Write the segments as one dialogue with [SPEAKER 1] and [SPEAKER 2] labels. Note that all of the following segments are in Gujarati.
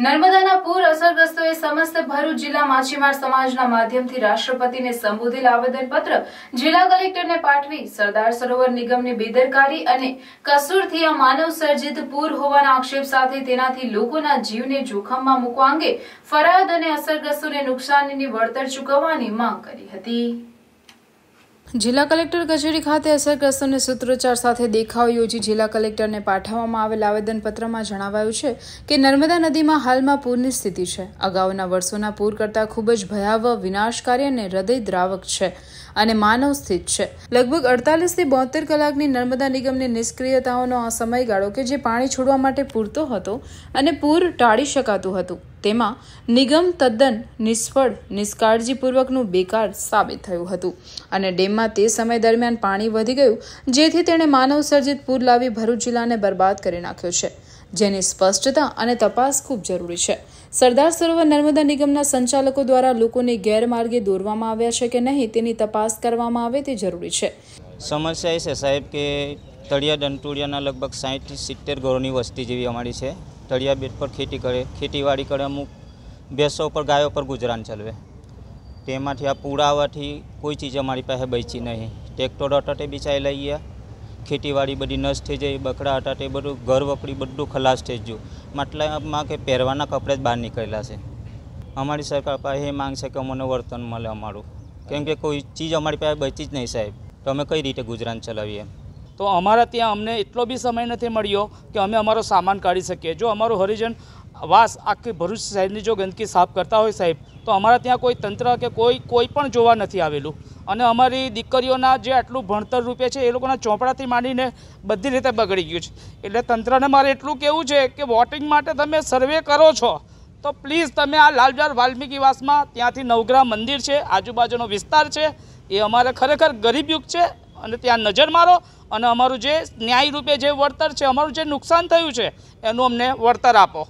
[SPEAKER 1] નર્મદાના પૂર અસરગ્રસ્તોએ સમસ્ત ભરૂચ જિલ્લા માછીમાર સમાજના માધ્યમથી રાષ્ટ્રપતિને સંબોધેલ આવેદનપત્ર જિલ્લા કલેક્ટરને પાઠવી સરદાર સરોવર નિગમની બેદરકારી અને કસૂરથી આ માનવ સર્જિત પૂર હોવાના આક્ષેપ સાથે તેનાથી લોકોના જીવને જોખમમાં મૂકવા અંગે ફરિયાદ અને અસરગ્રસ્તોને નુકસાનીની વળતર ચૂકવવાની માંગ કરી હતી જિલ્લા કલેક્ટર કચેરી ખાતે અસરગ્રસ્તોને સૂત્રોચ્ચાર સાથે દેખાવ યોજી જિલ્લા કલેક્ટરને પાઠવવામાં આવેલ આવેદનપત્રમાં જણાવાયું છે કે નર્મદા નદીમાં હાલમાં પૂરની સ્થિતિ છે અગાઉના વર્ષોના પૂર કરતાં ખૂબ જ ભયાવહ વિનાશકારી અને હૃદયદ્રાવક છે અને માનવ સ્થિત છે લગભગ અડતાલીસથી બોતેર કલાકની નર્મદા નિગમની નિષ્ક્રિયતાઓનો આ સમયગાળો કે જે પાણી છોડવા માટે પૂરતો હતો અને પૂર ટાળી શકાતું હતું તેમાં નિગમ તદ્દન નિષ્ફળ નિષ્કાળજીપૂર્વકનું બેકાર સાબિત થયું હતું અને ડેમમાં તે સમય દરમિયાન પાણી વધી ગયું જેથી તેણે માનવસર્જિત પૂર લાવી ભરૂચ જિલ્લાને બરબાદ કરી નાખ્યો છે જેની સ્પષ્ટતા અને તપાસ ખૂબ જરૂરી છે સરદાર સરોવર નર્મદા નિગમના સંચાલકો દ્વારા લોકોને ગેરમાર્ગે દોરવામાં આવ્યા છે કે નહીં તેની તપાસ કરવામાં આવે તે જરૂરી છે
[SPEAKER 2] સમસ્યા એ છે સાહેબ કે તળિયા ડંટુડિયાના લગભગ સાહીઠથી સિત્તેર ઘરોની વસ્તી જેવી અમારી છે તળિયા બેડ પર ખેતી કરે ખેતીવાડી કરેમુ ભેસો ઉપર ગાયો ઉપર ગુજરાન ચલવે તેમાંથી આ પૂરાવા થી કોઈ ચીજ અમારી પાસે બઈચી નહી ટ્રેક્ટર ડટર ટે બિચાઈ લઈયા ખેતીવાડી બડી નષ્ટ થઈ જાય બકડા આટાટે બધું ઘર વકડી બધું ખલાસ થઈ જજો મતલબ માં કે પહેરવાના કપડે બહાર નીકળેલા છે અમારી સરકાર પાસે માંગ છે કે મને વર્તન મળ અમારું કેમ કે કોઈ ચીજ અમારી પાસે બઈચી જ નહી સાહેબ તો અમે કઈ રીતે ગુજરાન ચલાવીએ
[SPEAKER 3] તો અમારા ત્યાં અમને એટલો બી સમય નથી મળ્યો કે અમે અમારો સામાન કાઢી શકીએ જો અમારો હરિજન વાસ આખી ભરૂચ શહેરની જો ગંદકી સાફ કરતા હોય સાહેબ તો અમારા ત્યાં કોઈ તંત્ર કે કોઈ કોઈ પણ જોવા નથી આવેલું અને અમારી દીકરીઓના જે આટલું ભણતર રૂપે છે એ લોકોના ચોપડાથી માંડીને બધી રીતે બગડી ગયું છે એટલે તંત્રને મારે એટલું કહેવું છે કે વોટિંગ માટે તમે સર્વે કરો છો તો પ્લીઝ તમે આ લાલજાર વાલ્મીકી વાસમાં ત્યાંથી નવગ્રહ મંદિર છે આજુબાજુનો વિસ્તાર છે એ અમારે ખરેખર ગરીબયુક્ત છે અને ત્યાં નજર મારો અને અમારું જે ન્યાયરૂપે જે વળતર છે અમારું જે નુકસાન થયું છે એનું અમને વળતર આપો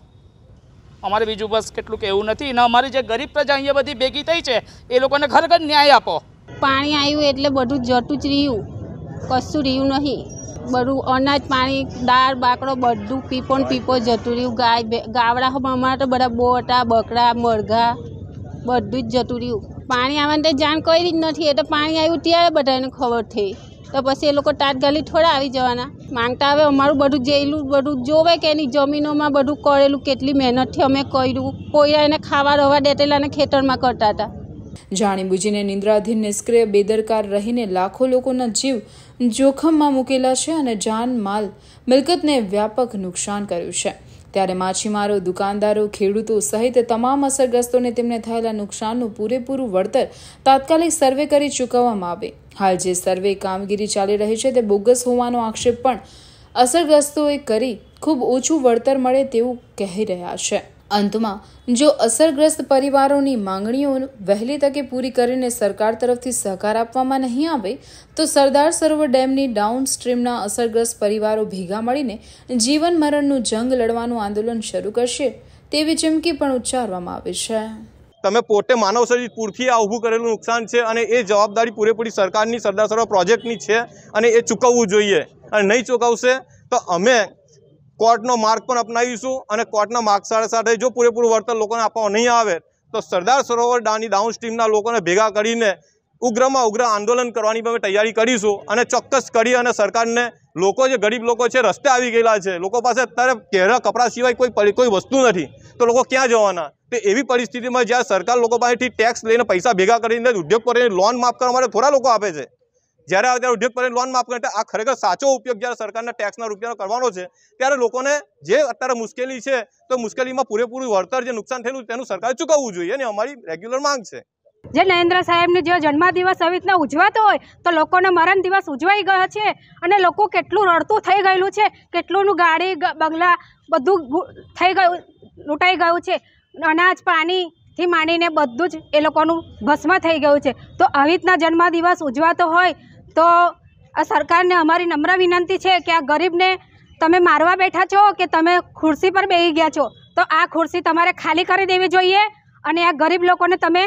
[SPEAKER 3] અમારે બીજું બસ કેટલું કે એવું નથી અને અમારી જે ગરીબ પ્રજા અહીંયા બધી ભેગી થઈ છે એ લોકોને
[SPEAKER 4] ખરેખર ન્યાય આપો પાણી આવ્યું એટલે બધું જતું જ રહ્યું કશું રહ્યું નહીં બધું અનાજ પાણી દાળ બાકડો બધું પીપો ને પીપો જતું રહ્યું ગાય ગાવડા અમારા તો બધા બોટા બકરા મરઘા બધું જ જતું રહ્યું પાણી આવવાની જાણ કરી જ નથી એટલે પાણી આવ્યું ત્યારે બધાને ખબર થઈ તો પછી એ લોકો તાતગાલી થોડા આવી જવાના માંગતા આવે અમારું બધું જેલું બધું જોવે કે એની જમીનોમાં બધું કરેલું કેટલી મહેનતથી અમે કર્યું કોઈરા એને ખાવા રવા દેતેલા અને ખેતરમાં કરતા હતા
[SPEAKER 1] જાણી બુજીને નિંદ્રાધીન નિષ્ક્રિય બેદરકાર રહીને લાખો લોકોના જીવ જોખમમાં મૂકેલા છે અને જાન માલ મિલકતને વ્યાપક નુકસાન કર્યું છે ત્યારે માછીમારો દુકાનદારો ખેડૂતો સહિત તમામ અસરગ્રસ્તોને તેમને થયેલા નુકસાનનું પૂરેપૂરું વળતર તાત્કાલિક સર્વે કરી ચૂકવવામાં આવે હાલ જે સર્વે કામગીરી ચાલી રહી છે તે બોગસ હોવાનો આક્ષેપ પણ અસરગ્રસ્તોએ કરી ખૂબ ઓછું વળતર મળે તેવું કહી રહ્યા છે અંતમાં જો અસરગ્રસ્ત પરિવારોની માંગણીઓનું વહેલી તકે પૂરી કરીને સરકાર તરફથી સહકાર આપવામાં નહીં આવે તો સરદાર સરોવર ડેમની ડાઉન સ્ટ્રીમના અસરગ્રસ્ત પરિવારો ભેગા મળીને જીવન મરણનું જંગ લડવાનું આંદોલન શરૂ કરશે તેવી ચીમકી પણ ઉચ્ચારવામાં આવે છે
[SPEAKER 5] તમે પોતે માનવ સર્જિત પૂરથી આ ઊભું કરેલું નુકસાન છે અને એ જવાબદારી પૂરેપૂરી સરકારની સરદાર સરોવર પ્રોજેક્ટની છે અને એ ચૂકવવું જોઈએ અને નહીં ચૂકવશે તો અમે કોર્ટનો માર્ગ પણ અપનાવીશું અને કોર્ટના માર્ગ સાથે સાથે જો પૂરેપૂરું વળતર લોકોને આપવામાં નહીં આવે તો સરદાર સરોવર ડાની ડાઉન સ્ટ્રીમના લોકોને ભેગા કરીને ઉગ્રમાં ઉગ્ર આંદોલન કરવાની અમે તૈયારી કરીશું અને ચોક્કસ કરી અને સરકારને લોકો જે ગરીબ લોકો છે રસ્તે આવી ગયેલા છે લોકો પાસે અત્યારે કેરા કપડાં સિવાય કોઈ કોઈ વસ્તુ નથી તો લોકો ક્યાં જવાના તે એવી પરિસ્થિતિમાં જ્યાં સરકાર લોકો પાસેથી ટેક્સ લઈને પૈસા ભેગા કરીને ઉદ્યોગ ઉદ્યોગપતિને લોન માફ કરવા માટે થોડા લોકો આપે છે જ્યારે અત્યારે ઉદ્યોગપતિને લોન માફ કરે આ ખરેખર સાચો ઉપયોગ જ્યારે સરકારના ટેક્સના રૂપિયાનો કરવાનો છે ત્યારે લોકોને જે અત્યારે મુશ્કેલી છે તો મુશ્કેલીમાં પૂરેપૂરું વળતર જે નુકસાન થયેલું તેનું સરકારે ચૂકવવું જોઈએ અને અમારી રેગ્યુલર માંગ છે
[SPEAKER 1] જે નરેન્દ્ર સાહેબને જે જન્મદિવસ આવી રીતના ઉજવાતો હોય તો લોકોનો મરણ દિવસ ઉજવાઈ ગયો છે અને લોકો કેટલું રડતું થઈ ગયેલું છે કેટલુંનું ગાડી બંગલા બધું થઈ ગયું લૂંટાઈ ગયું છે અનાજ પાણીથી માંડીને બધું જ એ લોકોનું ભસ્મ થઈ ગયું છે તો આવી રીતના જન્મદિવસ ઉજવાતો હોય તો આ સરકારને અમારી નમ્ર વિનંતી છે કે આ ગરીબને તમે મારવા બેઠા છો કે તમે ખુરશી પર બેસી ગયા છો તો આ ખુરશી તમારે ખાલી કરી દેવી જોઈએ અને આ ગરીબ લોકોને તમે